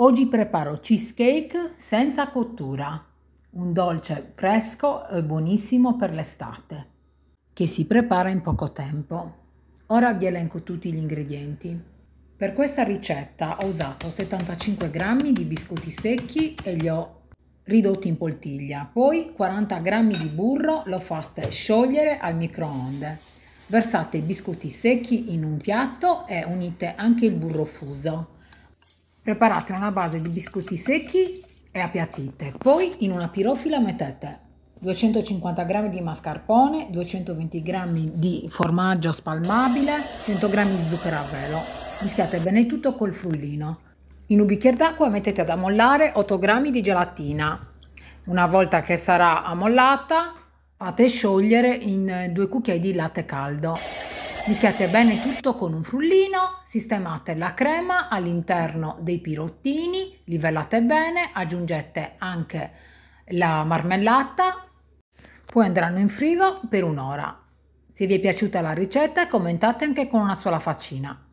Oggi preparo cheesecake senza cottura, un dolce fresco e buonissimo per l'estate, che si prepara in poco tempo. Ora vi elenco tutti gli ingredienti. Per questa ricetta ho usato 75 g di biscotti secchi e li ho ridotti in poltiglia, poi 40 g di burro lo fate sciogliere al microonde. Versate i biscotti secchi in un piatto e unite anche il burro fuso. Preparate una base di biscotti secchi e appiattite, poi in una pirofila mettete 250 g di mascarpone, 220 g di formaggio spalmabile, 100 g di zucchero a velo. Mischiate bene tutto col frullino. In un bicchiere d'acqua mettete ad ammollare 8 g di gelatina. Una volta che sarà ammollata, fate sciogliere in due cucchiai di latte caldo. Mischiate bene tutto con un frullino, sistemate la crema all'interno dei pirottini, livellate bene, aggiungete anche la marmellata, poi andranno in frigo per un'ora. Se vi è piaciuta la ricetta commentate anche con una sola faccina.